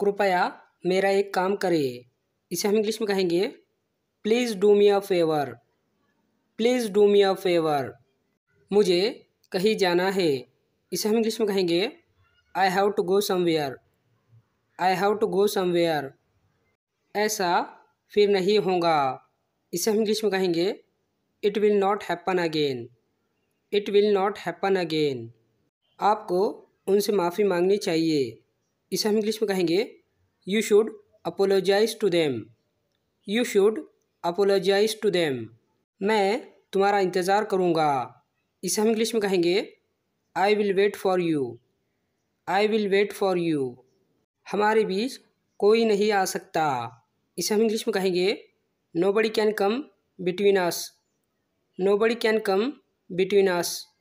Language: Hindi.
कृपया मेरा एक काम करिए इसे हम इंग्लिश में कहेंगे please do me a favour please do me a favour मुझे कहीं जाना है इसे हम इंग्लिश में कहेंगे I have to go somewhere I have to go somewhere ऐसा फिर नहीं होगा इसे हम इंग्लिश में कहेंगे it will not happen again it will not happen again आपको उनसे माफ़ी मांगनी चाहिए इसे हम इंग्लिश में कहेंगे you should apologise to them you should apologise to them मैं तुम्हारा इंतज़ार करूँगा इसे हम इंग्लिश में कहेंगे I will wait for you I will wait for you हमारे बीच कोई नहीं आ सकता इसे हम इंग्लिश में कहेंगे nobody can come between us nobody can come between us